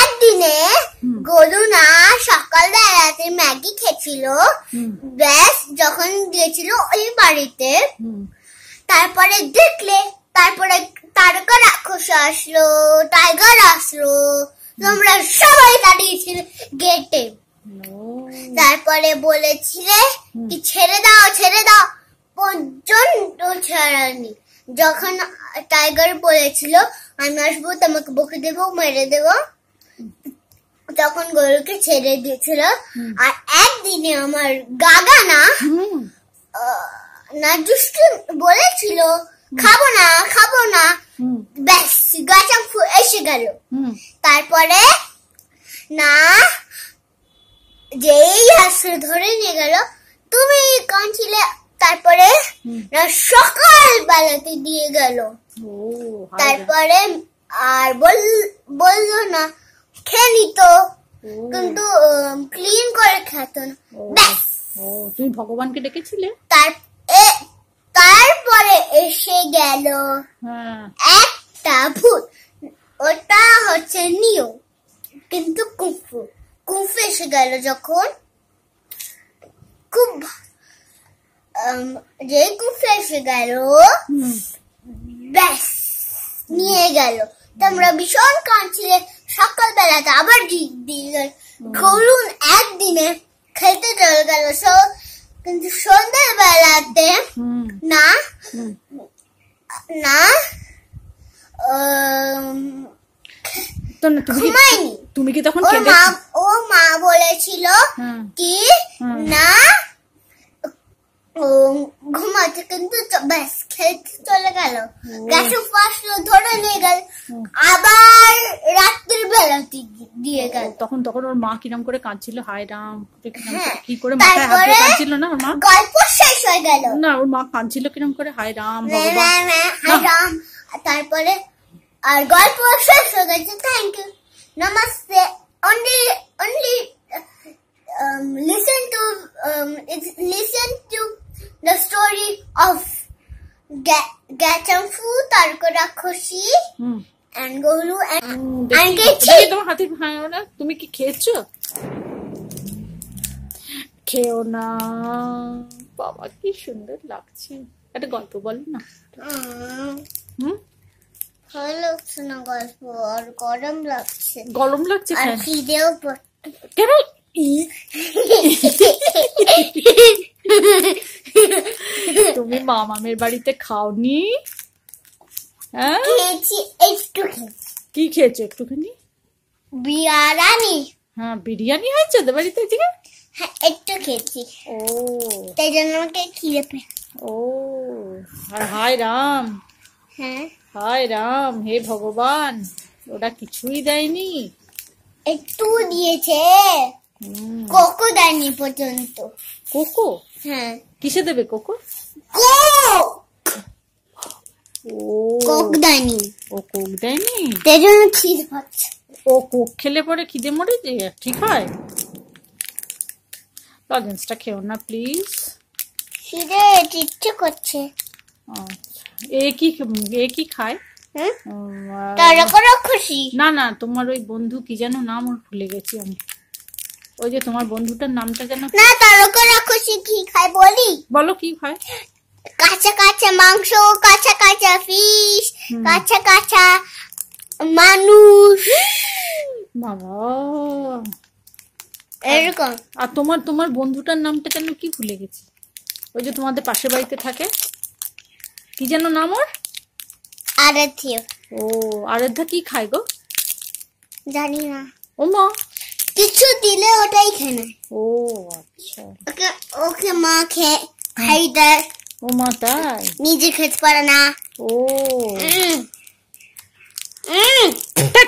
একদিনে গরু না সকাল বেলাতে ম্যাগি খেয়েছিল ব্যাস যখন গিয়েছিল ওই বাড়িতে তারপরে দেখলে তারপরে তারকা রাক্ষস আসলো টাইগার আসলো তোমরা সবাই দাঁড়িয়েছিল গেটে তারপরে বলেছিলে কি ছেড়ে দাও ছেড়ে দাও পর্যন্ত ছাড়ানি যখন টাইগার বলেছিল আমি আসবো তোমাকে বকে দেবো মেরে দেবো তখন গরুকে ছেড়ে দিয়েছিল আর একদিনে আমার গাগা না না দুষ্টু বলেছিল খাবো না খাবো না ব্যাস গাছাম এসে গেল তারপরে না যেই হাসড়ে ধরে নিয়ে গেল তুমি কাঁদছিলে তারপরে সকাল বেলাতে দিয়ে গেল তারপরে আর বললো না খেলি তো কিন্তু ক্লিন করে খেত না তুমি ভগবানকে ডেকেছিলে তার তারপরে এসে গেল হ্যাঁ। একটা ভূত ওটা হচ্ছে নিও কিন্তু কুফু কুফু এসে গেল যখন খুব যেই কুফলে এসে গেল ব্যাস নিয়ে গেল তোমরা ভীষণ কাঁদছিলে সকালবেলাতে আবার দিয়ে গরুন একদিনে খেলতে চলে গেল কিন্তু সন্ধ্যেবেলাতে না না তুমি কি তখন ও মা বলেছিল কি না গাছে কিন্তু ব্যাস খেলতে চলে গেল গ্যাসে ফাঁসলো ধরে নিয়ে গেল আবার রাত্রির বেলা দিয়ে গেল তখন তখন ওর মা কিরম করে কাঁদছিল হায় রাম হ্যাঁ, কি করে মাথায় হাত দিয়ে কাঁদছিল না ওর মা গল্প শেষ হয়ে গেল না ওর মা কাঁদছিল কিরম করে হায় রাম ভগবান রাম তারপরে আর গল্প শেষ হয়ে গেছে থ্যাংক ইউ নমস্তে only only listen to listen to the story of Gatamfu, Tarkorakhoshi, and Golu and and Kechi. তোমার হাতে ভাঙো না তুমি কি খেয়েছো খেও না বাবা কি সুন্দর লাগছে একটা গল্প বল না হুম ভালো লাগছে না গল্প আর গরম লাগছে গরম লাগছে কেন মামামের বাড়িতে খাওনি হ্যাঁ কি খেয়েছো একটুখানি বিরিয়ানি হ্যাঁ বিরিয়ানি হয়েছে তো বাড়িতে ঠিক আছে হ্যাঁ, একটু খেয়েছি ও তাই জন্য আমাকে খিদে পে ও আর হায় রাম হ্যাঁ হায় রাম হে ভগবান ওটা কিছুই দেয়নি একটু দিয়েছে কোকো দেয়নি পর্যন্ত কোকো হ্যাঁ কিসে দেবে কোকো কোক ও পাচ্ছে ও কোক খেলে পরে খিদে মরে যে ঠিক হয় লজেন্সটা খেও না প্লিজ খিদে ইচ্ছে করছে আচ্ছা। এ কি এ কি খায় না না তোমার ওই বন্ধু কি যেন নাম ওর ভুলে গেছি আমি ওই যে তোমার বন্ধুটার নামটা যেন না তারকা খুশি কি খায় বলি বলো কি খায় কাঁচা কাঁচা মাংস কাঁচা কাঁচা ফিশ কাঁচা কাঁচা মানুষ বাবা এরকম আর তোমার তোমার বন্ধুটার নামটা যেন কি ভুলে গেছি ওই যে তোমাদের পাশের বাড়িতে থাকে কি যেন নাম ওর আরাধ্য ও আরাধ্যা কি খায় গো জানি না ও মা কিছু দিলে ওটাই খেনে ও আচ্ছা ওকে ওকে মা খেয়ে খাই দেয় O matai? Mi-i zic că-ți fără na. Oh. Mm. Mm.